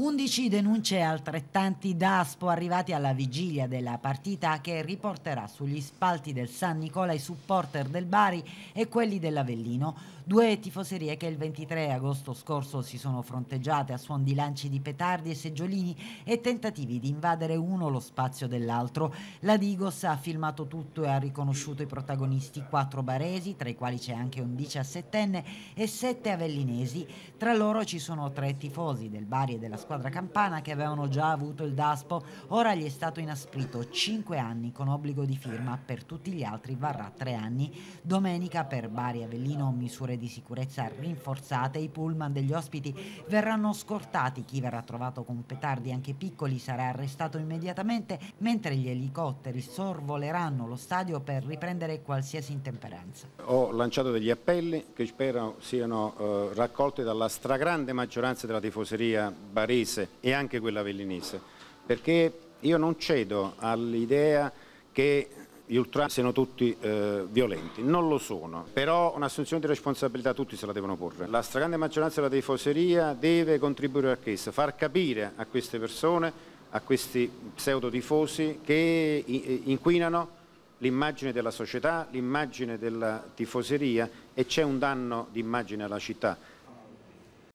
11 denunce altrettanti d'aspo arrivati alla vigilia della partita che riporterà sugli spalti del San Nicola i supporter del Bari e quelli dell'Avellino, due tifoserie che il 23 agosto scorso si sono fronteggiate a suon di lanci di petardi e seggiolini e tentativi di invadere uno lo spazio dell'altro. La Digos ha filmato tutto e ha riconosciuto i protagonisti quattro baresi, tra i quali c'è anche un 17enne e sette avellinesi. Tra loro ci sono tre tifosi del Bari e della Spagna squadra campana che avevano già avuto il DASPO, ora gli è stato inasprito 5 anni con obbligo di firma, per tutti gli altri varrà 3 anni. Domenica per Bari Avellino misure di sicurezza rinforzate, i pullman degli ospiti verranno scortati, chi verrà trovato con petardi anche piccoli sarà arrestato immediatamente, mentre gli elicotteri sorvoleranno lo stadio per riprendere qualsiasi intemperanza. Ho lanciato degli appelli che spero siano eh, raccolti dalla stragrande maggioranza della tifoseria barese pugliese e anche quella vellinese, perché io non cedo all'idea che gli ultra siano tutti eh, violenti, non lo sono, però un'assunzione di responsabilità tutti se la devono porre. La stragrande maggioranza della tifoseria deve contribuire a questo, far capire a queste persone, a questi pseudo tifosi che inquinano l'immagine della società, l'immagine della tifoseria e c'è un danno di immagine alla città.